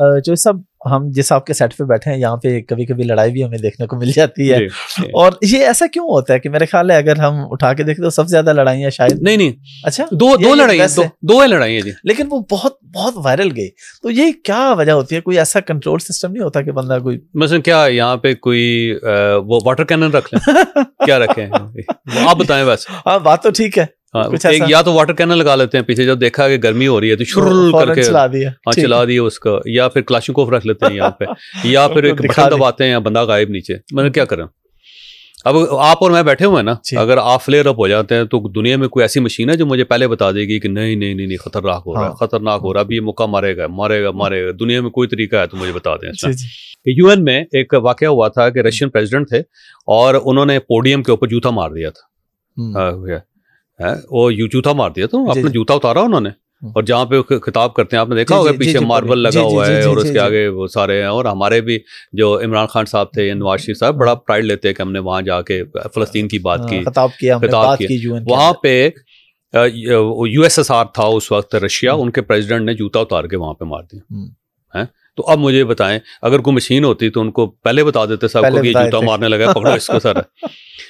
जो सब हम जिस आपके सेट पे बैठे हैं यहाँ पे कभी कभी लड़ाई भी हमें देखने को मिल जाती है और ये ऐसा क्यों होता है कि मेरे ख्याल है अगर हम उठा के देखें तो सबसे ज्यादा है शायद नहीं नहीं अच्छा दो दो लड़ाई दो, दो लड़ाई है जी लेकिन वो बहुत बहुत वायरल गई तो ये क्या वजह होती है कोई ऐसा कंट्रोल सिस्टम नहीं होता कि बंदा कोई मतलब क्या यहाँ पे कोई वो वाटर कैनन रख लें क्या रखे आप बताएं बस हाँ बात तो ठीक है हाँ, एक या तो वाटर कैनल लगा लेते हैं पीछे जब देखा कि गर्मी हो रही है तो शुरू करके चला दिया हाँ चला दिया उसका या फिर कोफ रख लेते हैं यहाँ पे या फिर एक बटन दबाते हैं या बंदा गायब नीचे मैंने क्या करें अब आप और मैं बैठे हुए हैं ना अगर आप फ्लेयर अप हो जाते हैं तो दुनिया में कोई ऐसी मशीन है जो मुझे पहले बता देगी कि नहीं नहीं नहीं नहीं खतरनाक हो रहा है हाँ। खतरनाक हो रहा है अभी ये मौका मारेगा मारेगा हाँ। मारेगा दुनिया में कोई तरीका है तो मुझे बता दें यूएन में एक वाक्य हुआ था कि रशियन प्रेसिडेंट थे और उन्होंने पोडियम के ऊपर जूता मार दिया था हम्म। है वो यू जूता मार दिया था तो आपने जूता उतारा उन्होंने हम्म। और जहाँ पे खिताब करते हैं आपने देखा होगा पीछे मार्बल लगा हुआ है और उसके आगे वो सारे हैं और हमारे भी जो इमरान खान साहब थे या नवाज शरीफ साहब बड़ा प्राइड लेते हैं कि हमने वहाँ जाके फलस्तीन की बात हाँ, की खिताब किया खिताब की वहाँ पे यूएसएसआर था उस वक्त रशिया हम्म। उनके प्रेसिडेंट ने जूता उतार के वहाँ पे मार दिया हम्म। है तो अब मुझे बताएं अगर कोई मशीन होती तो उनको पहले बता देते सब को कि जूता मारने लगा पकड़ो इसको सर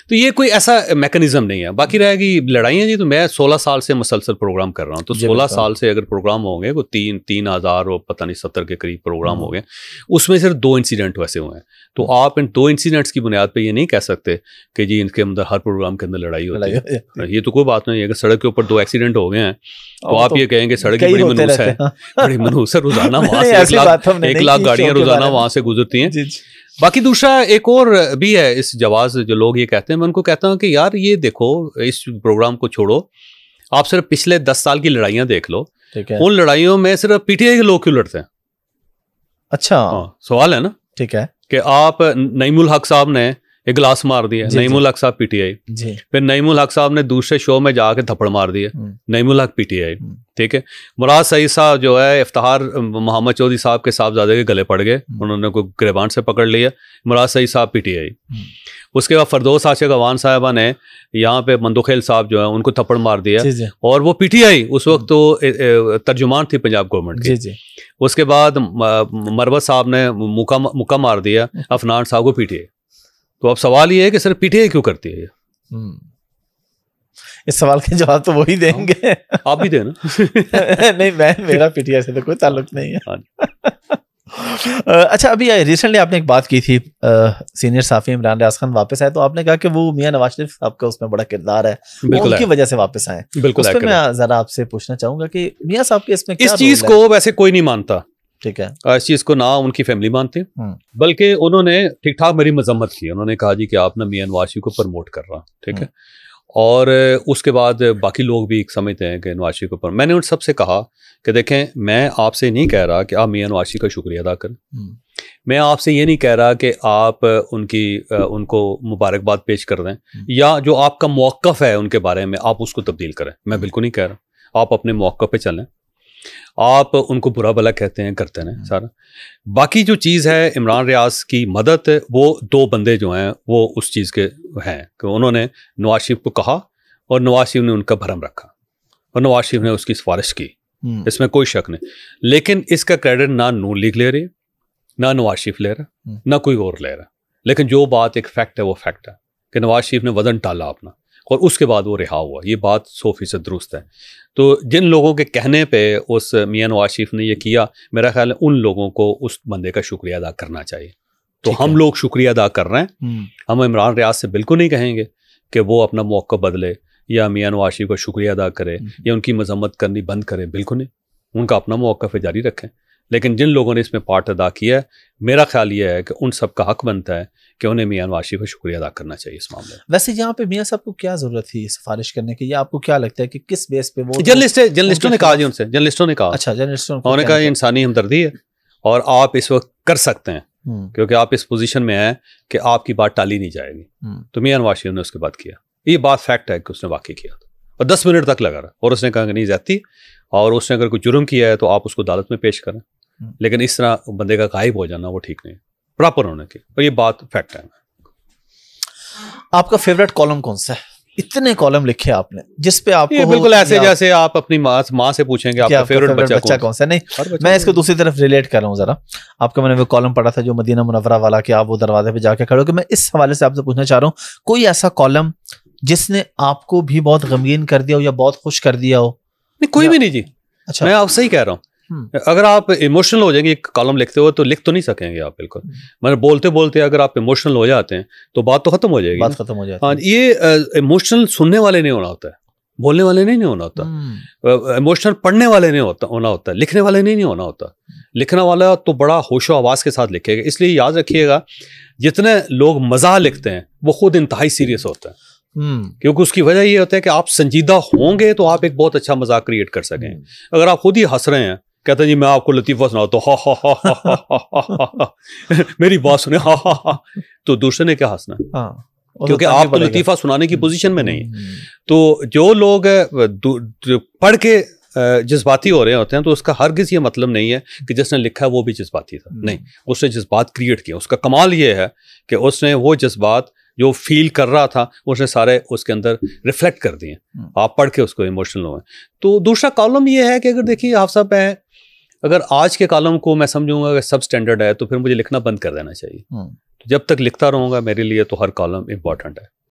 तो ये कोई ऐसा मैकेनिज्म नहीं है बाकी रहेगी लड़ाइयाँ जी तो मैं सोलह साल से मसलसल प्रोग्राम कर रहा हूँ तो सोलह साल से अगर प्रोग्राम होंगे कोई तीन तीन हज़ार और पता नहीं सत्तर के करीब प्रोग्राम हो गए उसमें सिर्फ दो इंसिडेंट वैसे हुए हैं तो हम्म। आप इन दो इंसिडेंट्स की बुनियाद पर ये नहीं कह सकते कि जी इनके अंदर हर प्रोग्राम के अंदर लड़ाई होती है ये तो कोई बात नहीं है अगर सड़क के ऊपर दो एक्सीडेंट हो गए हैं तो आप तो ये कहेंगे सड़क की बड़ी मनूस है बड़ी मनूस है रोजाना वहाँ से हमने मतलब एक लाख गाड़ियां रोजाना वहां से गुजरती हैं बाकी दूसरा एक और भी है इस जवाब जो लोग ये कहते हैं मैं उनको कहता हूँ कि यार ये देखो इस प्रोग्राम को छोड़ो आप सिर्फ पिछले दस साल की लड़ाइयां देख लो उन लड़ाइयों में सिर्फ पीटीआई के लोग क्यों लड़ते हैं अच्छा हाँ, सवाल है ना ठीक है कि आप नईमुल हक साहब ने एक ग्लास मार दिया नईमुल हक साहब पीटीआई फिर नईमुल हक साहब ने दूसरे शो में जाके थप्पड़ मार दिए हम्म। नईमुल हक पीटीआई हम्म। ठीक है मुराद सईद साहब जो है इफ्तार मोहम्मद चौधरी साहब के साहबजादे के गले पड़ गए हम्म। उन्होंने को गिरबान से पकड़ लिया मुराद सईद साहब पीटीआई उसके बाद फरदोस आशिक अवान साहबा ने यहाँ पे मंदुखेल साहब जो है उनको थप्पड़ मार दिया और वो पीटीआई उस वक्त तो तर्जुमान थी पंजाब गवर्नमेंट की उसके बाद मरवत साहब ने मुका मुका मार दिया अफनान साहब को पीटीआई तो अब सवाल ये है कि सर पीटीआई क्यों करती है ये हम्म। इस सवाल के जवाब तो वही देंगे हाँ, आप भी देना नहीं मैं मेरा पीटीआई से तो कोई ताल्लुक नहीं है हाँ अच्छा अभी रिसेंटली आपने एक बात की थी सीनियर साफी इमरान रियाज खान वापस आए तो आपने कहा कि वो मियां नवाज शरीफ साहब का उसमें बड़ा किरदार है उनकी वजह से वापस आए बिल्कुल उस मैं जरा आपसे पूछना चाहूंगा कि मियां साहब के इसमें इस चीज को वैसे कोई नहीं मानता ठीक है इस चीज़ को ना उनकी फैमिली हैं हम्म। बल्कि उन्होंने ठीक ठाक मेरी मजम्मत की उन्होंने कहा जी कि आप ना मियाँ वाशी को प्रमोट कर रहा ठीक है हम्म। और उसके बाद बाकी लोग भी समझते हैं कि नवाशी को प्रमोट मैंने उन सबसे कहा कि देखें मैं आपसे नहीं कह रहा कि आप मियाँ नवाशी का शुक्रिया अदा करें हम्म। मैं आपसे ये नहीं कह रहा कि आप उनकी उनको मुबारकबाद पेश कर दें या जो आपका मौक़ है उनके बारे में आप उसको तब्दील करें मैं बिल्कुल नहीं कह रहा आप अपने मौक़ पर चलें आप उनको बुरा भला कहते हैं करते हैं हाँ। सर बाकी जो चीज़ है इमरान रियाज की मदद वो दो बंदे जो हैं वो उस चीज़ के हैं कि उन्होंने नवाज शरीफ को कहा और नवाज शरीफ ने उनका भरम रखा और नवाज शरीफ ने उसकी सिफारिश की हम्म। इसमें कोई शक नहीं लेकिन इसका क्रेडिट ना नून लीग ले रही ना नवाज शरीफ ले रहा हम्म। ना कोई और ले रहा लेकिन जो बात एक फैक्ट है वो फैक्ट है कि नवाज शरीफ ने वजन टाला अपना और उसके बाद वो रिहा हुआ ये बात सौ फीसद दुरुस्त है तो जिन लोगों के कहने पे उस मियाँ नवाज शरीफ ने ये किया मेरा ख्याल है उन लोगों को उस बंदे का शुक्रिया अदा करना चाहिए तो हम लोग शुक्रिया अदा कर रहे हैं हम्म। हम इमरान रियाज से बिल्कुल नहीं कहेंगे कि वो अपना मौक़ बदले या मियाँ नवाज शरीफ का शुक्रिया अदा करें हम्म। या उनकी मजम्मत करनी बंद करें बिल्कुल नहीं उनका अपना मौक़ जारी रखें लेकिन जिन लोगों ने इसमें पार्ट अदा किया है मेरा ख्याल यह है कि उन सब का हक बनता है कि उन्हें मियाँ नवाशी का शुक्रिया अदा करना चाहिए इस मामले में वैसे यहाँ पे मियाँ साहब को क्या जरूरत थी सिफारिश करने की या आपको क्या लगता है कि किस बेस पे वो जर्नलिस्ट है जर्नलिस्टों ने कहा जी उनसे जर्नलिस्टों ने कहा अच्छा जर्नलिस्टों उन्होंने कहा इंसानी हमदर्दी है और आप इस वक्त कर सकते हैं हम्म। क्योंकि आप इस पोजिशन में हैं कि आपकी बात टाली नहीं जाएगी हम्म। तो मियाँ नवाशी ने उसके बाद किया ये बात फैक्ट है कि उसने वाकई किया और दस मिनट तक लगा रहा और उसने कहा कि नहीं जाती और उसने अगर कोई जुर्म किया है तो आप उसको अदालत में पेश करें हम्म। लेकिन इस तरह बंदे का गायब हो जाना वो ठीक नहीं प्रॉपर होने की और ये बात फैक्ट है आपका फेवरेट कॉलम कौन सा है इतने कॉलम लिखे आपने जिस पे आप बिल्कुल ऐसे जैसे आप अपनी माँ मा से पूछेंगे आपका फेवरेट बच्चा, बच्चा कौन सा नहीं मैं इसको दूसरी तरफ रिलेट कर रहा हूँ जरा आपका मैंने वो कॉलम पढ़ा था जो मदीना मुनवरा वाला कि आप वो दरवाजे पे जाके खड़े हो कि मैं इस हवाले से आपसे पूछना चाह रहा हूँ कोई ऐसा कॉलम जिसने आपको भी बहुत गमगीन कर दिया हो या बहुत खुश कर दिया हो नहीं कोई भी नहीं जी अच्छा मैं आप सही कह रहा हूँ हम्म। अगर आप इमोशनल हो जाएंगे एक कॉलम लिखते हो तो लिख तो नहीं सकेंगे आप बिल्कुल मतलब हम्म। बोलते बोलते अगर आप इमोशनल हो जाते हैं तो बात तो खत्म हो जाएगी बात खत्म हो जाएगी हाँ ये इमोशनल सुनने वाले नहीं होना होता है बोलने वाले नहीं, नहीं होना होता इमोशनल हम्म। पढ़ने वाले नहीं होता होना होता लिखने वाले नहीं, नहीं होना होता लिखने वाला तो बड़ा होशो आवाज़ के साथ लिखेगा इसलिए याद रखिएगा जितने लोग मजाक लिखते हैं वो खुद इंतहाई सीरियस होता है हम्म। क्योंकि उसकी वजह ये होता है कि आप संजीदा होंगे तो आप एक बहुत अच्छा मजाक क्रिएट कर सकें हम्म। अगर आप खुद ही हंस रहे हैं कहते हैं जी मैं आपको लतीफ़ा सुना तो हा हा हा मेरी बात सुने हा हा हा तो दूसरे ने क्या हंसना है हाँ। तो क्योंकि आप तो लतीफ़ा सुनाने की पोजीशन हम्म। में नहीं है तो जो लोग पढ़ के जज्बाती हो रहे होते हैं तो उसका हर किसी मतलब नहीं है कि जिसने लिखा है वो भी जज्बाती था नहीं उसने जज्बात क्रिएट किया उसका कमाल ये है कि उसने वो जज्बात जो फील कर रहा था उसने सारे उसके अंदर रिफ्लेक्ट कर दिए हम्म। आप पढ़ के उसको इमोशनल हुए तो दूसरा कॉलम ये है कि अगर देखिए आप सब हैं अगर आज के कॉलम को मैं समझूंगा अगर सब स्टैंडर्ड है तो फिर मुझे लिखना बंद कर देना चाहिए तो जब तक लिखता रहूँगा मेरे लिए तो हर कॉलम इम्पॉर्टेंट है